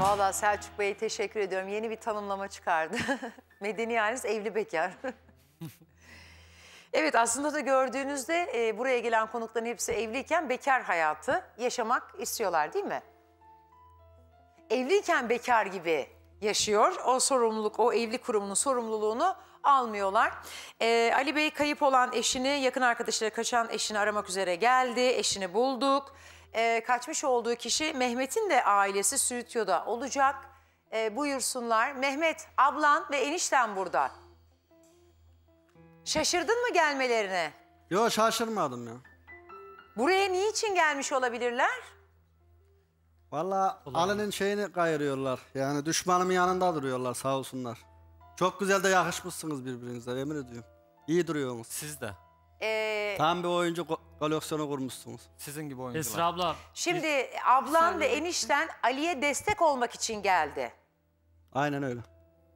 Valla Selçuk Bey teşekkür ediyorum. Yeni bir tanımlama çıkardı. Medeni aileniz evli bekar. evet aslında da gördüğünüzde e, buraya gelen konukların hepsi evliyken bekar hayatı yaşamak istiyorlar değil mi? Evliyken bekar gibi yaşıyor. O sorumluluk, o evli kurumunun sorumluluğunu almıyorlar. Ee, Ali Bey kayıp olan eşini, yakın arkadaşları kaçan eşini aramak üzere geldi. Eşini bulduk e, kaçmış olduğu kişi Mehmet'in de ailesi Sütyo'da olacak. E, buyursunlar. Mehmet, ablan ve enişten burada. Şaşırdın mı gelmelerine? Yok şaşırmadım ya. Buraya niçin gelmiş olabilirler? Valla Ali'nin şeyini kayırıyorlar. Yani düşmanımın yanında duruyorlar sağ olsunlar. Çok güzel de yakışmışsınız birbirinize yemin ediyorum. İyi duruyorsunuz. Siz de. Ee, Tam bir oyuncu koleksiyonu kurmuşsunuz. Sizin gibi oyuncular. Esra abla. Şimdi şey ablan ve enişten Ali'ye destek olmak için geldi. Aynen öyle.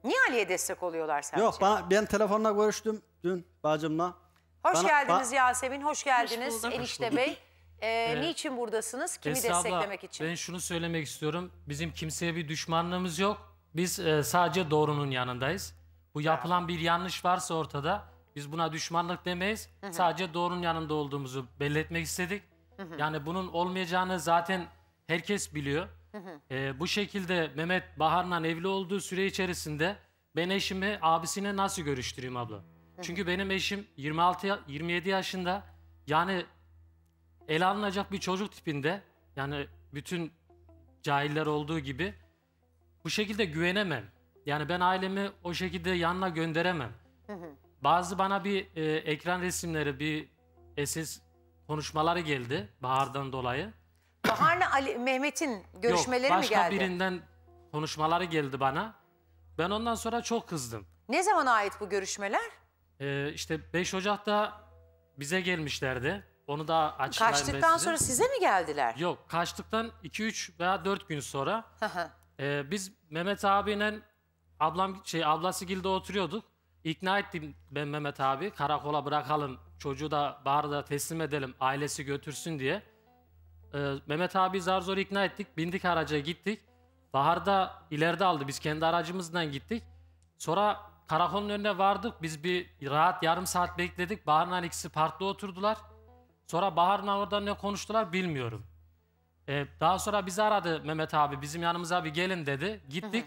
Niye Ali'ye destek oluyorlar sence? Yok bana, ben telefonla görüştüm dün bacımla. Hoş Bana- geldiniz ba- Yasemin, hoş geldiniz bulduk. Enişte Hoş Bey. Ee, Niçin buradasınız? Kimi Esra abla, desteklemek için? ben şunu söylemek istiyorum. Bizim kimseye bir düşmanlığımız yok. Biz e, sadece doğrunun yanındayız. Bu yapılan bir yanlış varsa ortada biz buna düşmanlık demeyiz. Hı hı. Sadece doğrunun yanında olduğumuzu belli istedik. Hı hı. Yani bunun olmayacağını zaten herkes biliyor. Hı hı. Ee, bu şekilde Mehmet Bahar'la evli olduğu süre içerisinde ben eşimi abisine nasıl görüştüreyim abla? Hı hı. Çünkü benim eşim 26 27 yaşında yani el alınacak bir çocuk tipinde yani bütün cahiller olduğu gibi bu şekilde güvenemem. Yani ben ailemi o şekilde yanına gönderemem. Hı hı. Bazı bana bir e, ekran resimleri, bir esis konuşmaları geldi Bahar'dan dolayı. Bahar'la Ali, Mehmet'in görüşmeleri Yok, mi geldi? Başka birinden konuşmaları geldi bana. Ben ondan sonra çok kızdım. Ne zaman ait bu görüşmeler? Ee, işte 5 Ocak'ta bize gelmişlerdi. Onu da açıklayayım Kaçtıktan sonra size mi geldiler? Yok, kaçtıktan 2-3 veya 4 gün sonra. ee, biz Mehmet abinin ablam şey ablası gilde oturuyorduk. İkna ettim ben Mehmet abi karakola bırakalım çocuğu da da teslim edelim ailesi götürsün diye. Ee, Mehmet abi zar zor ikna ettik bindik araca gittik. Bahar da ileride aldı biz kendi aracımızdan gittik. Sonra karakolun önüne vardık biz bir rahat yarım saat bekledik. Bahar'la ikisi parkta oturdular. Sonra Bahar'la orada ne konuştular bilmiyorum. Ee, daha sonra bizi aradı Mehmet abi bizim yanımıza bir gelin dedi gittik.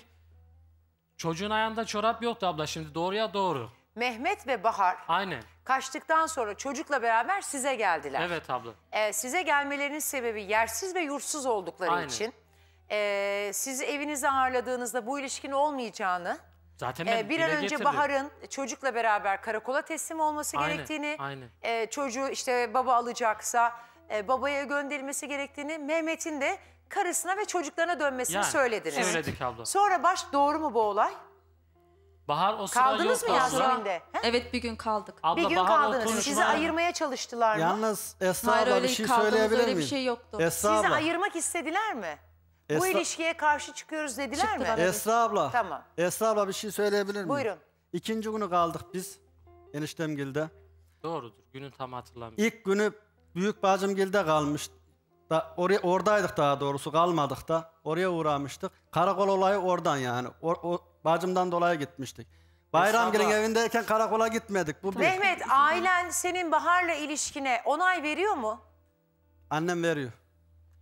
Çocuğun ayağında çorap yoktu abla şimdi doğruya doğru. Mehmet ve Bahar Aynen. kaçtıktan sonra çocukla beraber size geldiler. Evet abla. Ee, size gelmelerinin sebebi yersiz ve yursuz oldukları Aynen. için. E, sizi evinize ağırladığınızda bu ilişkin olmayacağını... Zaten ee, ben ee, bir an önce getirdim. Bahar'ın çocukla beraber karakola teslim olması aynen, gerektiğini, aynen. E, çocuğu işte baba alacaksa e, babaya gönderilmesi gerektiğini, Mehmet'in de karısına ve çocuklarına dönmesini Yani, söylediniz. söyledik abla. Sonra baş doğru mu bu olay? Bahar o sırada Kaldınız mı Yasemin'de? Evet bir gün kaldık. Abla, Bir gün Bahar kaldınız. oturmuş Sizi bana- ayırmaya çalıştılar mı? Yalnız Esra abla öyle bir şey kaldığımız söyleyebilir öyle bir şey yoktu. Esra Sizi abla. ayırmak istediler mi? Bu ilişkiye karşı çıkıyoruz dediler Çıktılar. mi? Esra abla. Tamam. Esra abla bir şey söyleyebilir miyim? Buyurun. İkinci günü kaldık biz eniştemgilde. Doğrudur. Günün tam hatırlamıyorum. İlk günü büyük bacımgilde kalmıştı da oraya oradaydık daha doğrusu kalmadık da oraya uğramıştık. Karakol olayı oradan yani. O, o bacımdan dolayı gitmiştik. bayram Bayramgil'in evindeyken karakola gitmedik. Bu bir. Mehmet ailen senin Bahar'la ilişkine onay veriyor mu? Annem veriyor.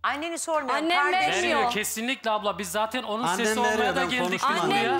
Anneni sormuyorum. Annem kardeşim. vermiyor. kesinlikle abla. Biz zaten onun Annem sesi vermiyor, olmaya da geldik Annem vermiyor.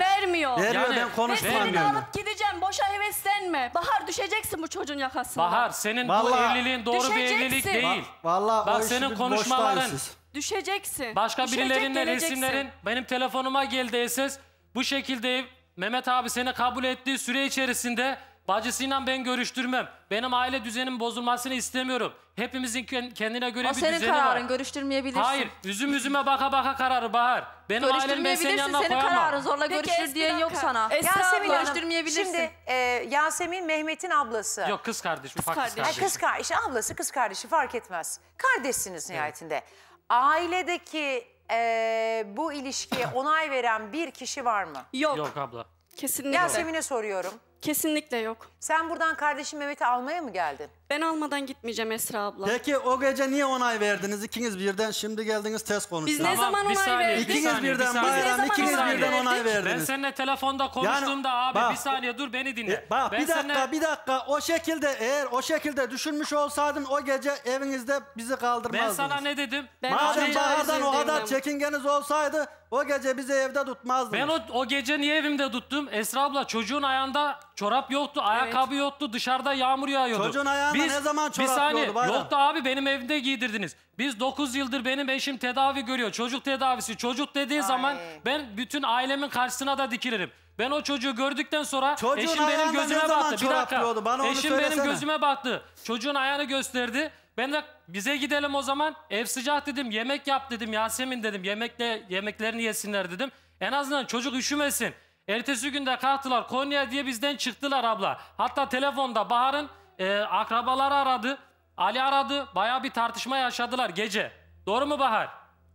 Vermiyor Yani- ben Ve konuşmam diyor? alıp gideceğim. Boşa heveslenme. Bahar düşeceksin bu çocuğun yakasına. Bahar senin bu Vallahi- evliliğin doğru bir evlilik değil. Vallahi Bak senin biz konuşmaların- Düşeceksin. Başka birilerinin resimlerin benim telefonuma geldi ses Bu şekilde Mehmet abi seni kabul ettiği süre içerisinde Bacısıyla ben görüştürmem. Benim aile düzenim bozulmasını istemiyorum. Hepimizin kendine göre o bir düzeni var. O senin kararın görüştürmeyebilirsin. Hayır üzüm üzüme baka baka kararı Bahar. Benim ailem ben senin yanına senin koyamam. kararın zorla Peki, görüştür diyen yok sana. Yasemin görüştürmeyebilirsin. Şimdi e, Yasemin Mehmet'in ablası. Yok kız kardeş. Kız kardeş. Kız kardeş. Kız kardeş. İşte ablası kız kardeşi fark etmez. Kardeşsiniz nihayetinde. Evet. Ailedeki e, bu ilişkiye onay veren bir kişi var mı? Yok. Yok abla. Kesinlikle. Yasemin'e soruyorum. Kesinlikle yok. Sen buradan kardeşim Mehmet'i almaya mı geldin? Ben almadan gitmeyeceğim Esra abla. Peki o gece niye onay verdiniz? ikiniz birden şimdi geldiniz test konuştunuz. Biz ne Tamam, zaman onay saniye, verdik? İkiniz saniye, birden saniye. bayram, Biz ne ikiniz zaman birden onay Ben verdiniz. seninle telefonda konuştuğumda abi bak- bir saniye dur beni dinle. E, Bak ben bir dakika seninle- bir dakika o şekilde eğer o şekilde düşünmüş olsaydın o gece evinizde bizi ben sana ne dedim? Ben Madem Şey- Bahar'dan o kadar çekingeniz olsaydı o gece bizi evde tutmazdınız. Ben o, o gece niye evimde tuttum? Esra abla çocuğun ayağında çorap yoktu, ayak kabiyotlu dışarıda yağmur yağıyordu. Çocuğun ayağına Biz, ne zaman çorap Bir saniye yoktu abi benim evimde giydirdiniz. Biz 9 yıldır benim eşim tedavi görüyor. Çocuk tedavisi. Çocuk dediği Ay. zaman ben bütün ailemin karşısına da dikilirim. Ben o çocuğu gördükten sonra Çocuğun eşim benim gözüme baktı. Bir dakika. Bana eşim söylesene. benim gözüme baktı. Çocuğun ayağını gösterdi. Ben de bize gidelim o zaman. Ev sıcak dedim. Yemek yap dedim. Yasemin dedim. Yemekle yemeklerini yesinler dedim. En azından çocuk üşümesin. Ertesi günde kalktılar Konya diye bizden çıktılar abla. Hatta telefonda Bahar'ın e, akrabaları aradı. Ali aradı. Baya bir tartışma yaşadılar gece. Doğru mu Bahar?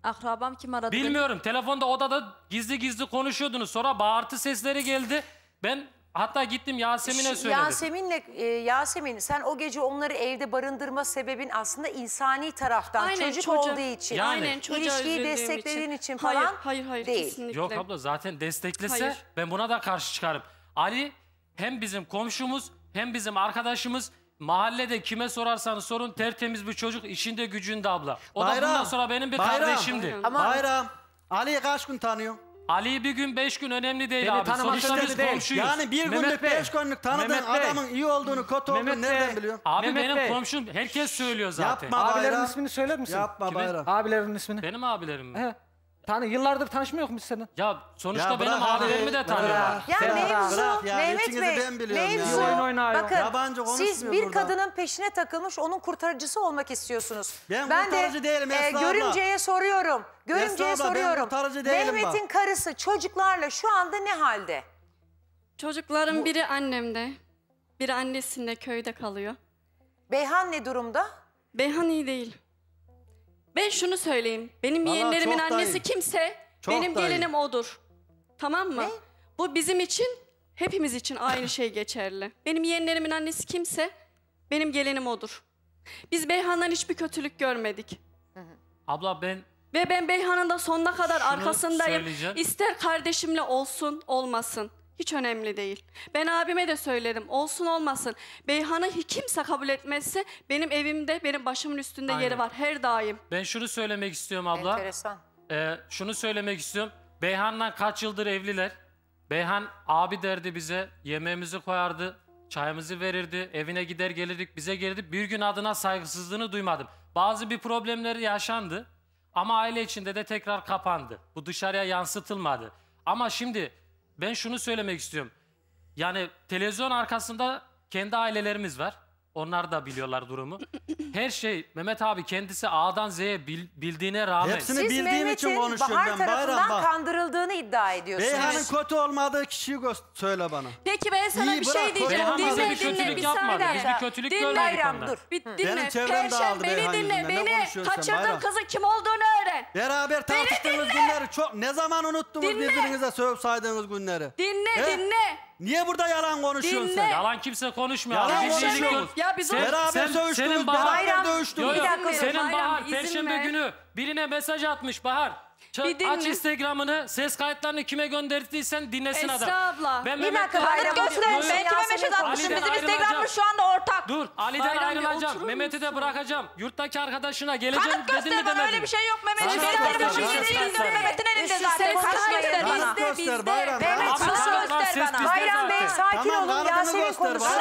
Akrabam kim aradı? Bilmiyorum. Telefonda odada gizli gizli konuşuyordunuz. Sonra bağırtı sesleri geldi. Ben Hatta gittim Yasemin'e söyledim. Yasemin'le e, Yasemin sen o gece onları evde barındırma sebebin aslında insani taraftan Aynen, çocuk çocuğa, olduğu için. Yani Aynen, ilişkiyi desteklediğin için, için falan hayır, hayır, hayır, değil. Kesinlikle. Yok abla zaten desteklese hayır. ben buna da karşı çıkarım. Ali hem bizim komşumuz hem bizim arkadaşımız mahallede kime sorarsanız sorun tertemiz bir çocuk işinde gücünde abla. O bayram, da bundan sonra benim bir bayram, kardeşimdi. Bayram. Ama... Bayram. Ali'yi kaç gün tanıyorsun? Ali bir gün beş gün önemli değil Beni abi. tanıması Sonuçta biz önemli komşuyuz. Yani bir Mehmet günlük Bey, beş günlük tanıdığın Mehmet Bey, adamın iyi olduğunu, kötü Mehmet olduğunu nereden Bey, biliyorsun? abi Mehmet benim Bey. komşum herkes söylüyor zaten. Yapma Abilerin bayram. ismini söyler misin? Yapma Kimin? bayram. Abilerin ismini. Benim abilerim mi? He. Tanı yıllardır tanışmıyor muyuz senin? Ya sonuçta Ya benim bırak abilerimi de tanıyorlar. Ya Bırak, mevzu ya, Mehmet Bey, ben ya. bakın Yabancı siz bir burada. kadının peşine takılmış onun kurtarıcısı olmak istiyorsunuz. Ben kurtarıcı değilim e, Esra abla. Görümce'ye soruyorum. Görümce'ye abla, soruyorum. Mehmet'in karısı çocuklarla şu anda ne halde? Çocukların biri annemde, biri annesinde köyde kalıyor. Beyhan ne durumda? Beyhan iyi değil. Ben şunu söyleyeyim. Benim Vallahi yeğenlerimin annesi dahi. kimse Çok benim dahi. gelinim odur. Tamam mı? Ne? Bu bizim için hepimiz için aynı şey geçerli. Benim yeğenlerimin annesi kimse benim gelinim odur. Biz Beyhan'dan hiçbir kötülük görmedik. Abla ben Ve ben Beyhan'ın da sonuna kadar arkasındayım. İster kardeşimle olsun olmasın. Hiç önemli değil. Ben abime de söylerim. Olsun olmasın. Beyhan'ı hiç kimse kabul etmezse benim evimde, benim başımın üstünde Aynen. yeri var. Her daim. Ben şunu söylemek istiyorum abla. Enteresan. Ee, şunu söylemek istiyorum. Beyhan'la kaç yıldır evliler. Beyhan abi derdi bize. Yemeğimizi koyardı. Çayımızı verirdi. Evine gider gelirdik. Bize gelirdi. Bir gün adına saygısızlığını duymadım. Bazı bir problemleri yaşandı. Ama aile içinde de tekrar kapandı. Bu dışarıya yansıtılmadı. Ama şimdi ben şunu söylemek istiyorum. Yani televizyon arkasında kendi ailelerimiz var. Onlar da biliyorlar durumu. Her şey Mehmet abi kendisi A'dan Z'ye bil, bildiğine rağmen. Hepsini Siz bildiğim için konuşuyorum Bahar tarafından bak. kandırıldığını iddia ediyorsunuz. Beyhan'ın kötü olmadığı kişiyi göster- söyle bana. Peki ben sana İyi, bir şey bırak, şey diyeceğim. Beyhan bize bir Dinle, kötülük yapmadı. Biz bir kötülük Dinle görmedik Bayram ondan. dur. Bir dinle. çevrem dağıldı Perşem beni Beyhan dinle. yüzünden. Ne Beni konuşuyorsun sen kaçırdığın Bayram? kim olduğunu öğren. Beraber tartıştığımız günleri çok ne zaman unuttunuz Dinle. birbirinize söv saydığınız günleri? Dinle dinle. Niye burada yalan konuşuyorsun Dinle. sen? Yalan kimse konuşmuyor. Yalan abi. Şey ya biz Sen- Beraber sen- sövüştünüz, senin bahar- beraber Bayram, dövüştünüz. Yo, yo, Bir dakika senin Bayram, Bahar Perşembe ver. günü birine mesaj atmış Bahar. Ç- dinle. aç Instagram'ını, ses kayıtlarını kime gönderdiysen dinlesin Esra adam. abla, bir Mehmet'le- dakika, Bayram Bayram Ben kime mesaj atmışım? Bizim Instagram'ımız şu anda ortak. Dur, Ali'den Bayram, bir oturur ayrılacağım. Mehmet'i de bırakacağım. Yurttaki arkadaşına geleceğim Kanıt dedin göster mi bana öyle bir şey yok Mehmet'ciğim. Kanıt Benim göster, elimin kanıt 20 yıl göster. Mehmet'in elinde Üstü zaten. sen Kanıt konuşmayın. göster bana. Kanıt Bizde, göster bizde. Bayram sakin Tamam, olun. Yasemin göster konuşsun.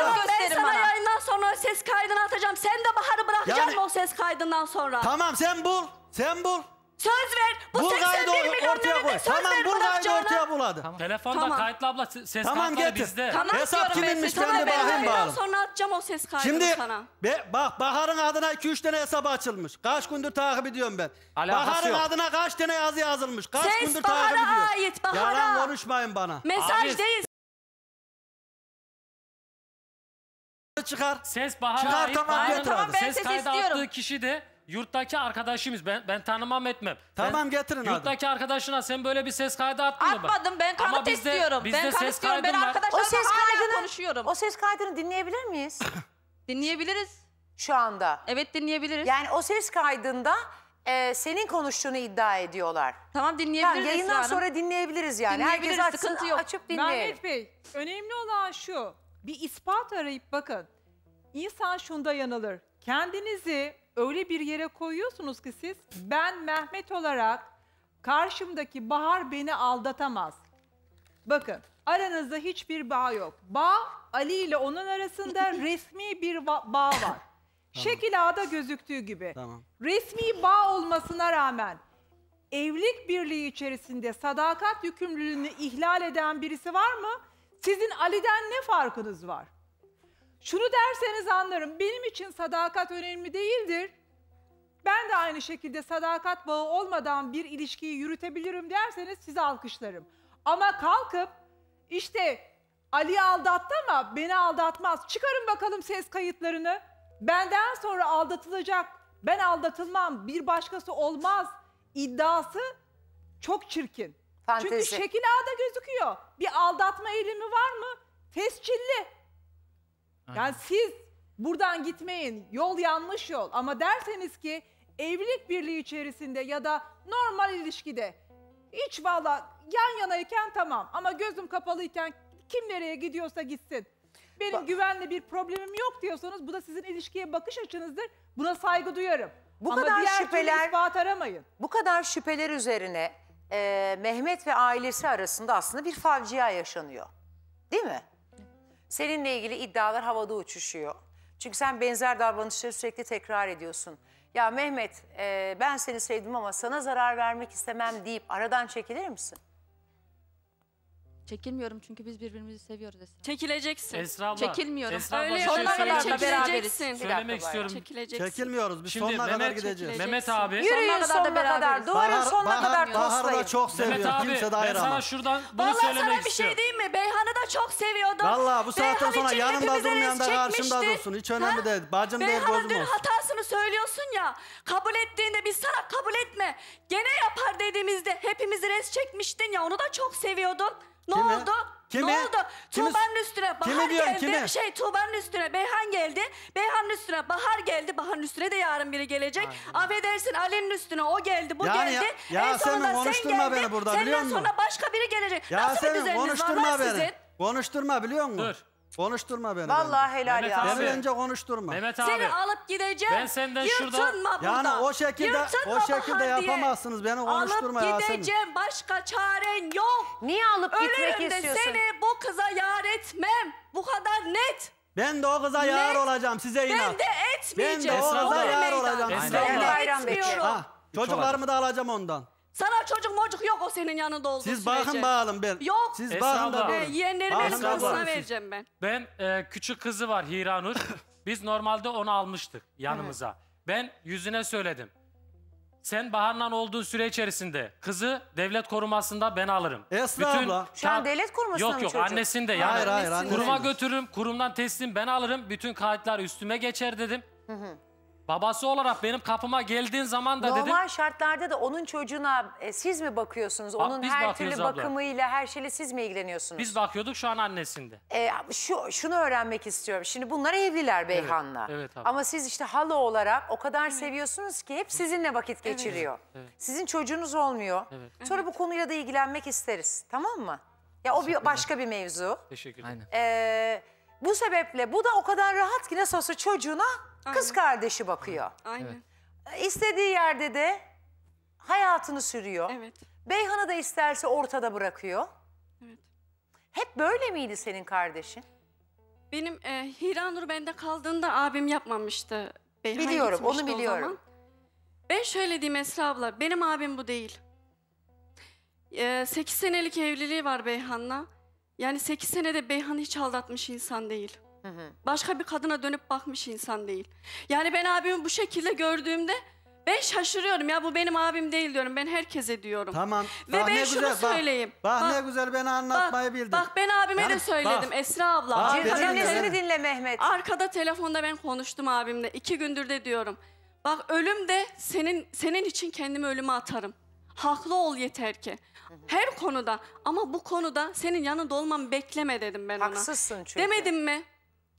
ben sana bana. yayından sonra ses kaydını atacağım. Sen de Bahar'ı bırakacaksın Yani- o ses kaydından sonra? Tamam sen bul. Sen bul. Söz ver. Bu Bul kaydı 81 milyon ortaya koy. lirayı söz Tamam ver bul kaydı bırakacağına. ortaya bul hadi. Telefonda Tamam. kayıtlı abla ses Tamam, kayıtları bizde. Tamam Hesap diyorum kiminmiş size. Tamam, bakayım yayından bağlı. sonra atacağım o ses kaydını Şimdi sana. be- bak Bahar'ın adına 2-3 tane hesap açılmış. Kaç gündür takip ediyorum ben. Bahar'ın adına kaç tane yazı yazılmış. Kaç Ses gündür takip ediyorum Ses Bahar'a ait, Bahara. Yalan konuşmayın bana. Mesaj değil attı çıkar. Ses Bahar'a Çıkar, ait. tamam, Aynen. götür Tamam, hadi. ben ses ses kaydı istiyorum. attığı kişi de yurttaki arkadaşımız. Ben ben tanımam etmem. Tamam, Ben- getirin hadi. Yurttaki arkadaşına sen böyle bir ses kaydı attın mı? bak? Atmadım ben Ama kanıt bizde- istiyorum. bizde ben kanıt ses istiyorum. Ben kaydın var. O arkadaşlarla ses hala kaydını konuşuyorum. O ses kaydını dinleyebilir miyiz Dinleyebiliriz. şu anda? Evet dinleyebiliriz. Yani o ses kaydında e, senin konuştuğunu iddia ediyorlar. Tamam dinleyebiliriz. Tamam, yayından Esra Hanım. sonra dinleyebiliriz yani. Herkes Dinleyebiliriz, açsın, sıkıntı yok. açıp dinleyelim. Mehmet Bey, önemli olan şu bir ispat arayıp bakın. İnsan şunda yanılır. Kendinizi öyle bir yere koyuyorsunuz ki siz ben Mehmet olarak karşımdaki Bahar beni aldatamaz. Bakın aranızda hiçbir bağ yok. Bağ Ali ile onun arasında resmi bir bağ var. Tamam. Şekil A'da gözüktüğü gibi. Tamam. Resmi bağ olmasına rağmen evlilik birliği içerisinde sadakat yükümlülüğünü ihlal eden birisi var mı? Sizin Ali'den ne farkınız var? Şunu derseniz anlarım. Benim için sadakat önemli değildir. Ben de aynı şekilde sadakat bağı olmadan bir ilişkiyi yürütebilirim derseniz sizi alkışlarım. Ama kalkıp işte Ali'yi aldattı ama beni aldatmaz. Çıkarın bakalım ses kayıtlarını. Benden sonra aldatılacak, ben aldatılmam, bir başkası olmaz iddiası çok çirkin. Fantezi. Çünkü şekil ağda gözüküyor. Bir aldatma eğilimi var mı? Fesçilli. Aynen. Yani siz buradan gitmeyin. Yol yanlış yol. Ama derseniz ki evlilik birliği içerisinde ya da normal ilişkide hiç valla yan yanayken tamam ama gözüm kapalıyken kim nereye gidiyorsa gitsin. Benim Bak. güvenle bir problemim yok diyorsanız bu da sizin ilişkiye bakış açınızdır. Buna saygı duyarım. Bu Ama kadar diğer şüpheler, aramayın. Bu kadar şüpheler üzerine e, Mehmet ve ailesi arasında aslında bir favcia yaşanıyor. Değil mi? Seninle ilgili iddialar havada uçuşuyor. Çünkü sen benzer davranışları sürekli tekrar ediyorsun. Ya Mehmet e, ben seni sevdim ama sana zarar vermek istemem deyip aradan çekilir misin? Çekilmiyorum çünkü biz birbirimizi seviyoruz Esra. Çekileceksin. Esra abla. Çekilmiyorum. Esra abla Öyle sonuna kadar da beraberiz. Çekileceksin. Söylemek istiyorum. Çekileceksin. Çekilmiyoruz. Biz Şimdi sonuna kadar gideceğiz. Mehmet- abi. Yürüyün sonuna kadar, beraberiz. doğurun sonuna kadar Bahar'ı da tostlayın. çok Mehmet abi Kimse de ben sana şuradan bunu Vallahi söylemek sana bir şey istiyorum. şey diyeyim mi? Beyhan'ı da çok seviyordum. Vallahi bu saatten Beyhan sonra için yanımda durmayan da reis karşımda çekmişti. dursun. Hiç önemli değil. Bacım değil Beyhan'ın gözüm dün hatasını söylüyorsun ya. Kabul ettiğinde biz sana kabul etme. Gene yapar dediğimizde hepimiz res çekmiştin ya. Onu da çok seviyordun. Ne Kimi? oldu? Kimi? Ne oldu? Kimi? üstüne bahar Kimi diyorsun, geldi. Kimi? Şey Tuğba'nın üstüne Beyhan geldi. Beyhan üstüne bahar geldi. Bahar üstüne de yarın biri gelecek. Aynen. Affedersin Ali'nin üstüne o geldi bu Yani ya- geldi. En Yasemin, sonunda konuşturma sen geldin. beni burada, Senden sonra başka biri gelecek. Nasıl bir düzeniniz var? konuşturma Var sizin? Konuşturma biliyor musun? Dur. Konuşturma beni. Vallahi helal Mehmet ya. Beni abi. bence konuşturma. Mehmet abi. Seni alıp gideceğim. Ben senden Yırtınma şurada... burada. Yani o şekilde o şekilde yapamazsınız. Beni konuşturma alıp gideceğim. Yasemin. Başka çaren yok. Niye alıp Ölürüm gitmek istiyorsun? Ölürüm de seni bu kıza yar etmem. Bu kadar net. Ben de o kıza net. yar olacağım. Size inat. Ben de etmeyeceğim. Ben de o kıza yar şey? olacağım. Esra. Ben de etmiyorum. Ha, Çocuklarımı da alacağım ondan. Sana çocuk mocuk yok o senin yanında olduğu Siz sürece. bakın bağalım ben. Yok. Siz Esra bakın da abla. Ee, yeğenlerimi elin kapısına vereceğim ben. Ben e, küçük kızı var Hira Nur. Biz normalde onu almıştık yanımıza. Ben yüzüne söyledim. Sen Bahar'la olduğun süre içerisinde kızı devlet korumasında ben alırım. Esra abla. Şu an devlet korumasında Yok yok çocuk? annesinde yani. Hayır hayır. anne Kuruma götürürüm, kurumdan teslim ben alırım. Bütün kayıtlar üstüme geçer dedim. Babası olarak benim kapıma geldiğin zaman da dedim. Normal şartlarda da onun çocuğuna e, siz mi bakıyorsunuz? Bak, onun her türlü abla. bakımıyla her şeyle siz mi ilgileniyorsunuz? Biz bakıyorduk şu an annesinde. E, şu şunu öğrenmek istiyorum. Şimdi bunlar evliler Beyhan'la. Evet, evet abla. Ama siz işte hala olarak o kadar evet. seviyorsunuz ki hep sizinle vakit geçiriyor. Evet, evet. Sizin çocuğunuz olmuyor. Evet. Sonra bu konuyla da ilgilenmek isteriz. Tamam mı? Ya o bir başka bir mevzu. Teşekkür ederim. Ee, bu sebeple bu da o kadar rahat ki nasıl olsa çocuğuna Kız kardeşi bakıyor. Aynen. İstediği yerde de hayatını sürüyor. Evet. Beyhan'ı da isterse ortada bırakıyor. Evet. Hep böyle miydi senin kardeşin? Benim e, Hiranur bende kaldığında abim yapmamıştı. Beyhan Biliyorum, onu biliyorum. Ben şöyle diyeyim Esra abla, benim abim bu değil. E, 8 senelik evliliği var Beyhan'la. Yani 8 senede Beyhan hiç aldatmış insan değil. Başka bir kadına dönüp bakmış insan değil. Yani ben abimi bu şekilde gördüğümde ben şaşırıyorum ya bu benim abim değil diyorum. Ben herkese diyorum. Tamam. Ve bak, ben şunu güzel, söyleyeyim. Bak, bak, bak ne güzel beni anlatmayı bak, bildin. Bak ben abime yani, de söyledim bak, Esra abla. Bak, Cümlesini dinle Mehmet. Arkada telefonda ben konuştum abimle. iki gündür de diyorum. Bak ölüm de senin, senin için kendimi ölüme atarım. Haklı ol yeter ki. Her konuda ama bu konuda senin yanında olmam bekleme dedim ben Haksızsın ona. Haksızsın çünkü. Demedim mi?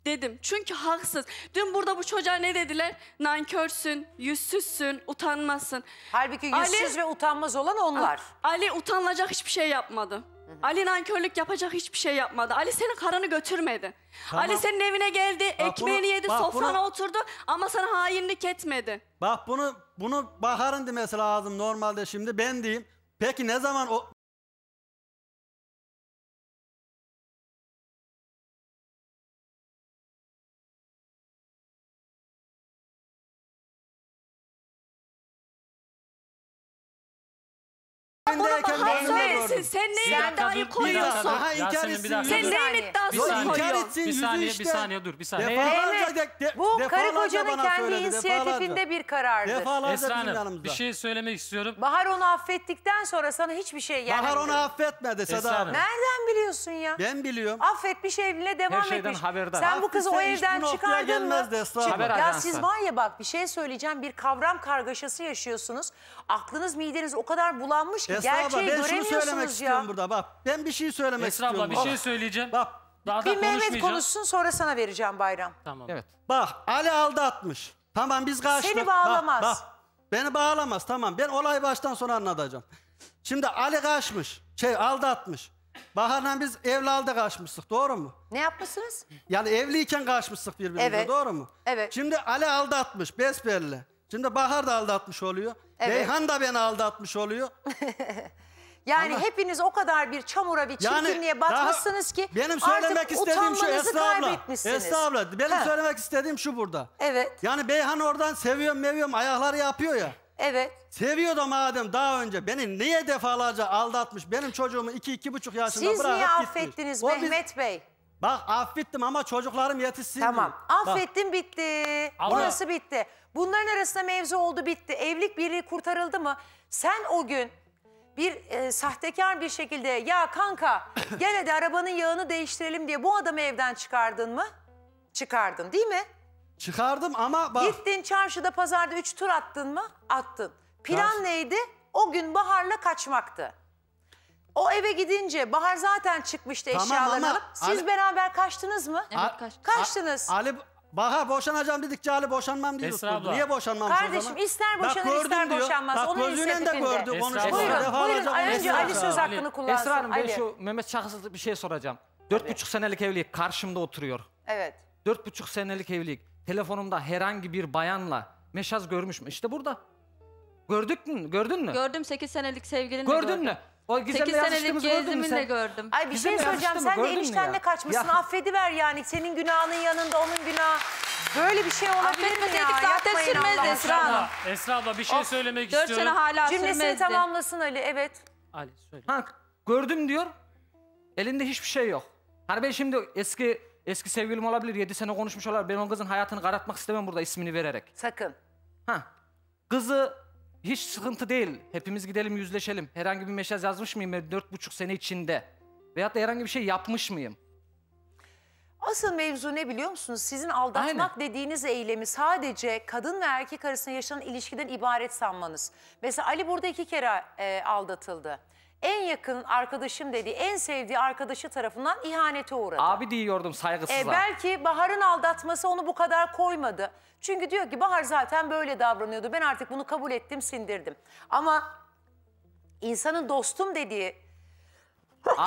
dedim. Çünkü haksız. Dün burada bu çocuğa ne dediler? Nankörsün, yüzsüzsün, utanmasın. Halbuki yüzsüz Ali, ve utanmaz olan onlar. Ali utanılacak hiçbir şey yapmadı. Ali nankörlük yapacak hiçbir şey yapmadı. Ali senin karını götürmedi. Tamam. Ali senin evine geldi, bak ekmeğini bunu, yedi, bak sofrana bunu, oturdu ama sana hainlik etmedi. Bak bunu bunu Bahar'ın demesi lazım normalde şimdi ben diyeyim. Peki ne zaman o cebindeyken benimle gördüm. Sen, sen neyi dakika, iddiayı bir- bir koyuyorsun? dakika, Daha inkar Yasemin, bir etsin. dakika. Sen yüzü. neyin Bir iddiasını saniye, inkar koyuyorsun? etsin Bir yüzü saniye, işte. bir saniye dur, bir saniye. Defalarca, de, de, Bu karı defalarca kocanın bana kendi söyledi, inisiyatifinde defalarca. bir karardır. Defalarca Esra bizim Hanım yanımızda. bir şey söylemek istiyorum. Bahar onu affettikten sonra sana hiçbir şey gelmedi. Bahar onu affetmedi Esra Seda Hanım. abi. Nereden biliyorsun ya? Ben biliyorum. Affetmiş evliliğine devam Her şeyden etmiş. haberdar. Sen bu kızı o Affetse hiç bu evden noktaya çıkardın mı? gelmezdi Esra Çık- Haber ya ajansı. siz var ya bak bir şey söyleyeceğim bir kavram kargaşası yaşıyorsunuz. Aklınız mideniz o kadar bulanmış ki Esra Gerçeği ben şunu söylemek ya. istiyorum burada bak. Ben bir şey söylemek Esra istiyorum. abla bir şey söyleyeceğim. Bak Daha da Bir Mehmet konuşsun sonra sana vereceğim bayram. Tamam. Evet. bak Ali aldatmış. Tamam biz karşılık. Seni bağlamaz. Bak, bak. Beni bağlamaz tamam. Ben olay baştan sona anlatacağım. Şimdi Ali kaçmış. Şey aldatmış. Bahar'la biz evli halde kaçmıştık doğru mu? Ne yapmışsınız? Yani evliyken kaçmıştık birbirimize Evet. doğru mu? Evet. Şimdi Ali aldatmış besbelli. Şimdi Bahar da aldatmış oluyor. Evet. Reyhan da beni aldatmış oluyor. Yani Ama- hepiniz o kadar bir çamura bir Yani çirkinliğe daha- batmışsınız ki Benim söylemek artık istediğim şu Esra abla. Esra abla benim Ha. söylemek istediğim şu burada. Evet, Yani Beyhan oradan seviyorum meviyorum ayakları yapıyor ya. evet. Seviyordu madem daha önce beni niye defalarca aldatmış? Benim çocuğumu iki iki buçuk yaşında Siz bırakıp niye affettiniz O biz- Mehmet Bey? Bak affettim ama çocuklarım yetişsin. Tamam. Affettim Bak. bitti. Burası bitti. Bunların arasında mevzu oldu bitti. Evlilik birliği kurtarıldı mı? Sen o gün bir e, sahtekar bir şekilde ya kanka gene de arabanın yağını değiştirelim diye bu adamı evden çıkardın mı? Çıkardın değil mi? Çıkardım ama bak. Gittin çarşıda pazarda üç tur attın mı? Attın. Plan Çarşı... neydi? O gün Bahar'la kaçmaktı. O eve gidince Bahar zaten çıkmıştı Tamam eşyalarını ama alıp. Siz Ali- beraber kaçtınız mı? Evet, kaç. Kaçtınız. A- Ali Bahar boşanacağım dedikçe Ali boşanmam diyor. Esra abla. Niye boşanmam Kardeşim ister boşanır gördüm ister diyor. boşanmaz. Bak Onun gözüyle de inisiyatifinde. gördü. Esra Konuşmadı. abla. Buyurun, buyurun. konuştu. önce Ali söz hakkını kullansın. Esra Hanım ben Ali. şu Mehmet Şahıs'la bir şey soracağım. Dört buçuk senelik evlilik karşımda oturuyor. Evet. Dört buçuk senelik evlilik. Telefonumda herhangi bir bayanla meşaz görmüş mü? İşte burada. Gördük mü? Gördün mü? Gördüm 8 senelik sevgilini de Gördün mü? O Gizem'le 8 senelik yazıştığımızı gördün gezimini sen? gördüm. Ay bir şey Gizem'le şey söyleyeceğim. Sen de Gördün mü eniştenle ya? kaçmışsın. Ya. Affediver yani. Senin günahının yanında onun günahı. Böyle bir şey olabilir mi Affetmeseydik ya? zaten Yapmayın sürmezdi Esra aşkına. Esra abla bir şey söylemek 4 sene istiyorum. hala Cümlesini sürmezdi. tamamlasın Ali. Evet. Ali söyle. Ha, gördüm diyor. Elinde hiçbir şey yok. Hani ben şimdi eski eski sevgilim olabilir. 7 sene konuşmuş olabilir. Ben o kızın hayatını karartmak istemem burada ismini vererek. Sakın. Ha. Kızı hiç sıkıntı değil. Hepimiz gidelim yüzleşelim. Herhangi bir meşaz yazmış mıyım dört buçuk sene içinde? Veyahut da herhangi bir şey yapmış mıyım? Asıl mevzu ne biliyor musunuz? Sizin aldatmak Aynen. dediğiniz eylemi sadece kadın ve erkek arasında yaşanan ilişkiden ibaret sanmanız. Mesela Ali burada iki kere e, aldatıldı en yakın arkadaşım dediği, en sevdiği arkadaşı tarafından ihanete uğradı. Abi diyordum saygısızlar. E, belki Bahar'ın aldatması onu bu kadar koymadı. Çünkü diyor ki Bahar zaten böyle davranıyordu. Ben artık bunu kabul ettim, sindirdim. Ama insanın dostum dediği,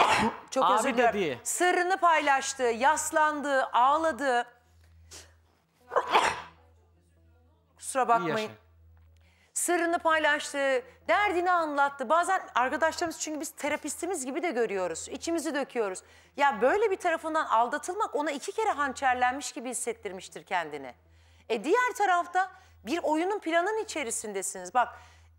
çok abi özür dediği. sırrını paylaştığı, yaslandığı, ağladığı... Kusura bakmayın. Sırrını paylaştı, derdini anlattı. Bazen arkadaşlarımız çünkü biz terapistimiz gibi de görüyoruz. içimizi döküyoruz. Ya böyle bir tarafından aldatılmak ona iki kere hançerlenmiş gibi hissettirmiştir kendini. E diğer tarafta bir oyunun planın içerisindesiniz. Bak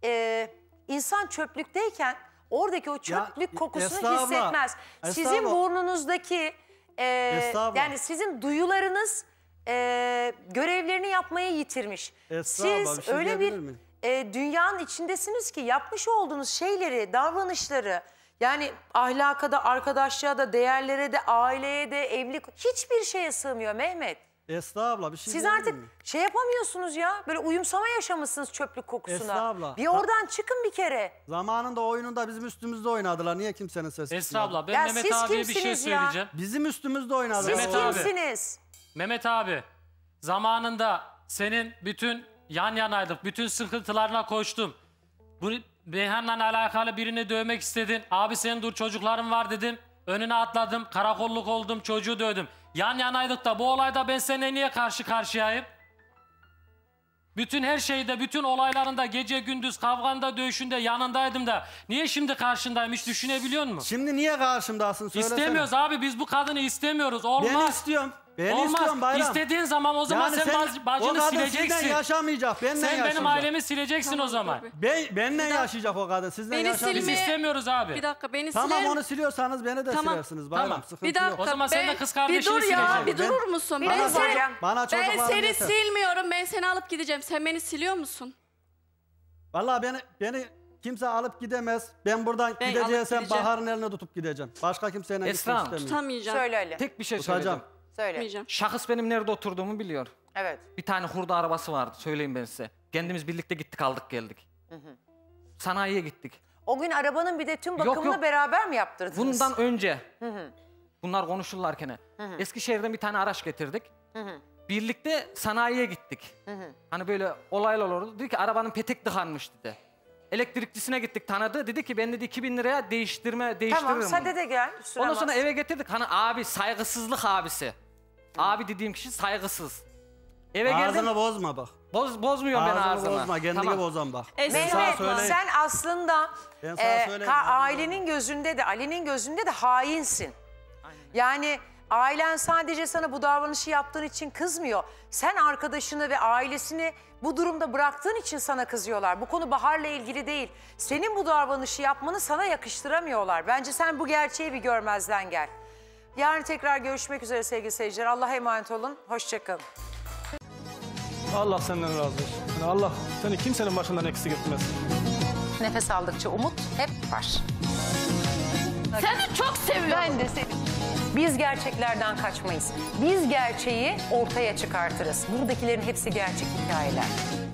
e, insan çöplükteyken oradaki o çöplük ya, kokusunu hissetmez. Sizin burnunuzdaki e, yani sizin duyularınız e, görevlerini yapmaya yitirmiş. Esra Siz bir şey öyle bir mi? e, dünyanın içindesiniz ki yapmış olduğunuz şeyleri, davranışları... Yani ahlaka da, arkadaşlığa da, değerlere de, aileye de, evlilik hiçbir şeye sığmıyor Mehmet. Esra abla bir şey Siz artık mi? şey yapamıyorsunuz ya. Böyle uyumsama yaşamışsınız çöplük kokusuna. Esra abla. Bir oradan çıkın bir kere. Zamanında oyununda bizim üstümüzde oynadılar. Niye kimsenin sesi Esra abla ben ya Mehmet abiye bir şey söyleyeceğim. Ya. Bizim üstümüzde oynadılar. Siz Mehmet kimsiniz? Abi. Mehmet abi zamanında senin bütün yan yanaydık, bütün sıkıntılarına koştum. Bu Beyhan'la alakalı birini dövmek istedin. Abi senin dur çocukların var dedim. Önüne atladım, karakolluk oldum, çocuğu dövdüm. Yan yanaydık da bu olayda ben seninle niye karşı karşıyayım? Bütün her şeyde, bütün olaylarında, gece gündüz, kavganda, dövüşünde yanındaydım da niye şimdi karşındayım hiç düşünebiliyor musun? Şimdi niye karşımdasın söylesene. İstemiyoruz abi biz bu kadını istemiyoruz. Olmaz. Ben istiyorum. Ben Olmaz. istiyorum bayram. İstediğin zaman o zaman Yani sen, bac- bacını o kadın sileceksin. sizden yaşamayacak. Benden Sen yaşayacak. benim ailemi sileceksin o zaman. Tabii. Ben, benden yaşayacak o kadın. Sizden Beni yaşamayacak. Biz silme- istemiyoruz abi. Bir dakika beni siler. Tamam onu siliyorsanız beni de Tamam. silersiniz bayram. Tamam. Sıkıntı Bir dakika. yok. O zaman sen de ben- kız kardeşini Bir dur ya sileceksin. bir Ben- durur musun? Ben, Bana, seni, bayram. bana ben çocuklarım seni yeter. silmiyorum. Ben seni alıp gideceğim. Sen beni siliyor musun? Vallahi beni, beni kimse alıp gidemez. Ben buradan Ben alıp gideceğim. gideceğim. Bahar'ın elini tutup gideceğim. Başka kimsenin elini Esra Hanım. istemiyorum. Tutamayacağım. Söyle öyle. Tek bir şey Tutacağım. söyleyeceğim. Söyle. Şahıs benim nerede oturduğumu biliyor. Evet. Bir tane hurda arabası vardı söyleyeyim ben size. Kendimiz birlikte gittik aldık geldik. Hı hı. Sanayiye gittik. O gün arabanın bir de tüm bakımını yok, yok. beraber mi yaptırdınız? Bundan önce. Hı hı. Bunlar konuşurlarken. Hı hı. Eskişehir'den bir tane araç getirdik. Hı hı. Birlikte sanayiye gittik. Hı hı. Hani böyle olaylar olurdu. Dedi ki arabanın petek tıkanmış dedi. Elektrikçisine gittik tanıdı. Dedi ki ben dedi 2000 liraya değiştirme değiştiririm. Tamam sade de gel. Ondan sonra eve getirdik. Hani abi saygısızlık abisi. Abi dediğim kişi saygısız. Eve geldim. bozma bak. Boz, bozmuyorum ben ağzını. bozma, kendini tamam. bozan bak. Mehmet sen aslında e, ailenin gözünde de Ali'nin gözünde de hainsin. Yani ailen sadece sana bu davranışı yaptığın için kızmıyor. Sen arkadaşını ve ailesini bu durumda bıraktığın için sana kızıyorlar. Bu konu Bahar'la ilgili değil. Senin bu davranışı yapmanı sana yakıştıramıyorlar. Bence sen bu gerçeği bir görmezden gel. Yarın tekrar görüşmek üzere sevgili seyirciler. Allah'a emanet olun. Hoşçakalın. Allah senden razı olsun. Allah seni kimsenin başından eksik etmez. Nefes aldıkça umut hep var. Seni çok seviyorum. Ben de seni. Biz gerçeklerden kaçmayız. Biz gerçeği ortaya çıkartırız. Buradakilerin hepsi gerçek hikayeler.